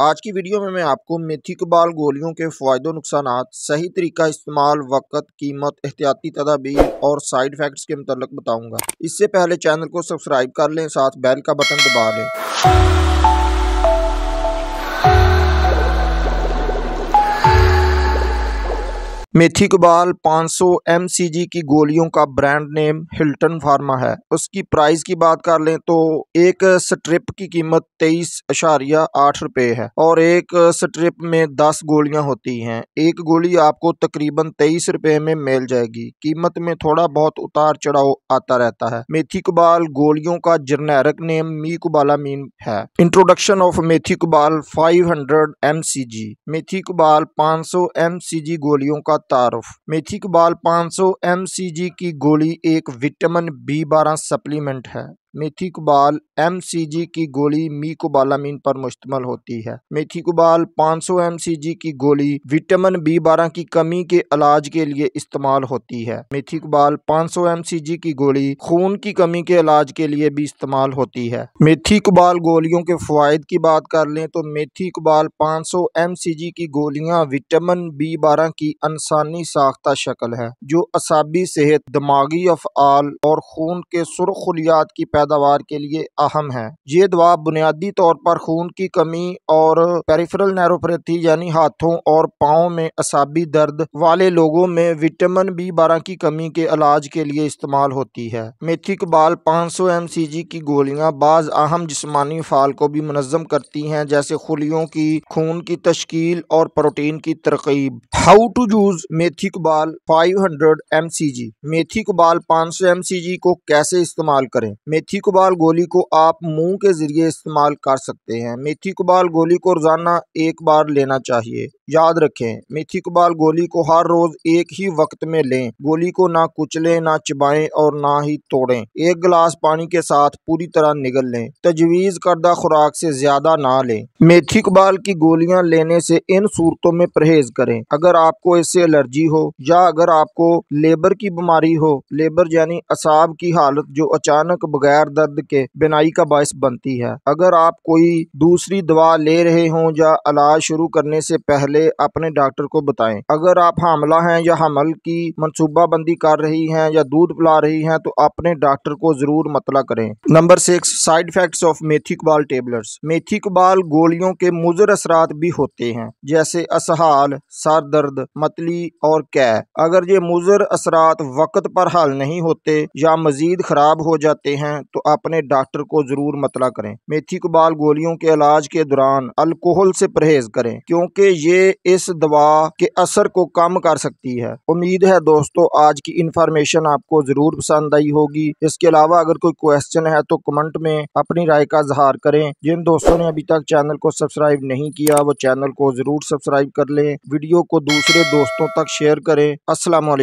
आज की वीडियो में मैं आपको मेथी के बाल गोलियों के फ़ायदे नुकसान सही तरीका इस्तेमाल वक़्त कीमत एहतियाती तदाबीर और साइड इफ़ेक्ट्स के मतलब बताऊंगा इससे पहले चैनल को सब्सक्राइब कर लें साथ बेल का बटन दबा लें मेथिकबाल 500 जी की गोलियों का ब्रांड नेम हिल्टन फार्मा है उसकी प्राइस की बात कर लें तो एक स्ट्रिप की कीमत तेईस अशारिया आठ रुपये है और एक स्ट्रिप में दस गोलियां होती हैं एक गोली आपको तकरीबन तेईस रुपये में मिल जाएगी कीमत में थोड़ा बहुत उतार चढ़ाव आता रहता है मेथिकबाल गोलियों का जर्नैरक नेम मीन है introduction of Methycobal C G Methycobal C G गोलियों का तारफ मेथी के बाल 500 एम की गोली एक विटामिन बी बारह सप्लीमेंट है मेथिकुबाल एम सी जी की गोली मीकोबालामीन पर मुश्तमल होती है मेथिकुबाल 500 एम सी जी की गोली विटामिन बी बारह की कमी के इलाज के लिए इस्तेमाल होती है मेथिकुबाल 500 एम सी जी की गोली खून की कमी के इलाज के लिए भी इस्तेमाल होती है मेथिकुबाल गोलियों के फ़वाद की बात कर लें तो मेथिकुबाल 500 एम सी जी की गोलियां विटामिन बी बारह की इंसानी साख्ता शक्ल है जो असाबी सेहत दिमागी अफआल और खून के सुरखलियात की पैदावार के लिए अहम है ये दवा बुनियादी तौर पर खून की कमी और पेरिफेरल नैरोपैथी यानी हाथों और पाओ में असाबी दर्द वाले लोगों में विटामिन बी बारह की कमी के इलाज के लिए इस्तेमाल होती है मेथी कबाल पाँच सौ एम सी जी की गोलियाँ बाज अहम जिसमानी फाल को भी मनजम करती हैं जैसे खुलियों की खून की तश्कील और प्रोटीन की तरकीब how to use Methycobal five hundred M C G Methycobal पाँच सौ एम सी जी को कैसे इस्तेमाल करें मेथी मेथी कुबाल गोली को आप मुंह के ज़रिए इस्तेमाल कर सकते हैं मेथी कुबाल गोली को रोज़ाना एक बार लेना चाहिए याद रखें मेथी कबाल गोली को हर रोज एक ही वक्त में लें गोली को ना कुचलें ना चबाएं और ना ही तोड़ें एक गिलास पानी के साथ पूरी तरह निगल लें तजवीज़ करदा खुराक से ज्यादा ना लें मेथी कबाल की गोलियां लेने से इन सूरतों में परहेज करें अगर आपको इससे एलर्जी हो या अगर आपको लेबर की बीमारी हो लेबर यानी असाब की हालत जो अचानक बगैर दर्द के बिनाई का बायस बनती है अगर आप कोई दूसरी दवा ले रहे हों या इलाज शुरू करने से पहले पहले अपने डॉक्टर को बताएं अगर आप हमला हैं या हमल की मनसूबाबंदी कर रही हैं या दूध पिला रही हैं तो अपने डॉक्टर को ज़रूर मतला करें number six side effect of Methycobal tablets Methycobal गोलियों के मुजर असरात भी होते हैं जैसे असहाल सर दर्द मतली और कै अगर ये मुजर असरात वक्त पर हल नहीं होते या मजीद खराब हो जाते हैं तो अपने डॉक्टर को ज़रूर मतला करें मेथिकबाल गोलियों के इलाज के दौरान अल्कोहल से परहेज करें क्योंकि ये इस दवा के असर को कम कर सकती है उम्मीद है दोस्तों आज की इन्फॉर्मेशन आपको जरूर पसंद आई होगी इसके अलावा अगर कोई क्वेश्चन है तो कमेंट में अपनी राय का इजहार करें जिन दोस्तों ने अभी तक चैनल को सब्सक्राइब नहीं किया वो चैनल को जरूर सब्सक्राइब कर लें वीडियो को दूसरे दोस्तों तक शेयर करें असलम